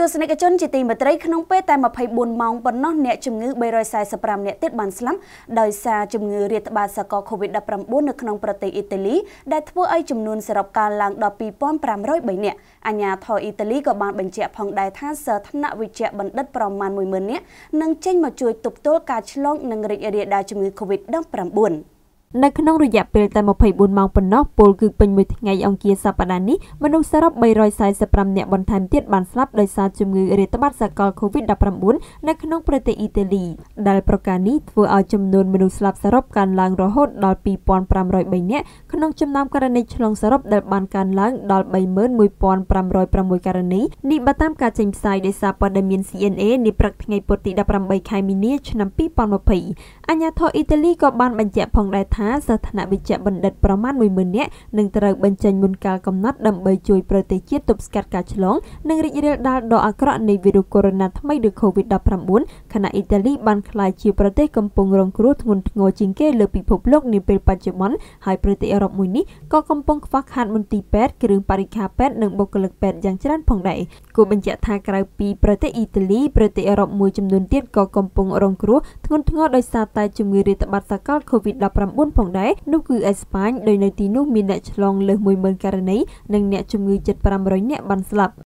ទស្សនិកជនជាទីមេត្រីក្នុងពេលតែ24ម៉ោងប៉ុណ្ណោះអ្នកជំងឺ345អ្នកទៀតបានស្លាប់ដោយសារជំងឺរាតត្បាតសកល COVID-19 នៅក្នុងប្រទេសអ៊ីតាលីដែលធ្វើឲ្យចំនួនសរុបកើនឡើងដល់2503អ្នកអាជ្ញាធរអ៊ីតាលីក៏បានបញ្ជាក់ផងដែរថាសិស្សថ្នាក់វិជ្ជបណ្ឌិតប្រមាណ10000នាក់នឹងចេញមកជួយទប់ទល់ការឆ្លងនិងរីករាលដាលជំងឺ COVID-19 នៅក្នុងរយៈពេលតែ24ម៉ោងប៉ុណ្ណោះពលគឺពេញមួយថ្ងៃអង្គារសប្តាហ៍នេះមនុស្សសរុប345នាក់បន្ថែមទៀតបានស្លាប់ដោយសារជំងឺរាតត្បាតសកល COVID-19 នៅក្នុងប្រទេសអ៊ីតាលីដែលប្រការនេះធ្វើឲ្យចំនួនមនុស្សស្លាប់សរុបកើនឡើងរហូតដល់2503នាក់ក្នុងចំណោមករណីឆ្លងសរុបដែលបានកើនឡើងដល់31506ករណីនេះបើតាមការចេញផ្សាយដោយសារព័ត៌មាន CNA នាព្រឹកថ្ងៃពុធទី18ខែមីនាឆ្នាំ2020អាជ្ញាធរអ៊ីតាលីក៏បានបញ្ជាក់ផងដែរថាថាសាធនវិជ្ជបណ្ឌិតប្រមាណ10000នាក់នឹងត្រូវបញ្ចេញមុនកាលកំណត់ដើម្បីជួយប្រទេសជាតិទប់ស្កាត់ការឆ្លង និងរីករាលដាលដ៏អាក្រក់នៃវីរុសកូវីដ -19 ថ្មីឬ COVID-19 ខណៈអ៊ីតាលីបានក្លាយជាប្រទេសកំពុងរងគ្រោះធ្ងន់ធ្ងរជាងគេលើពិភពលោកនាពេលបច្ចុប្បន្នហើយប្រទេសអឺរ៉ុបមួយនេះក៏កំពុងខ្វះខាតមន្ទីរពេទ្យគ្រឿងបរិក្ខារពេទ្យនិងបុគ្គលិកពេទ្យយ៉ាងច្រើនផងដែរគួរបញ្ជាក់ថាក្រៅពីប្រទេសអ៊ីតាលីប្រទេសអឺរ៉ុបមួយចំនួនទៀតក៏កំពុងរងគ្រោះធ្ងន់ធ្ងរដោយសារតែជំងឺរាតត្បាតសកល COVID-19 នផងដែរនោះគឺអេស្ប៉ាញដោយនៅទីនោះមានអ្នកឆ្លងលើស10000ករណីនិងអ្នកជំងឺជិត500នាក់បានស្លាប់។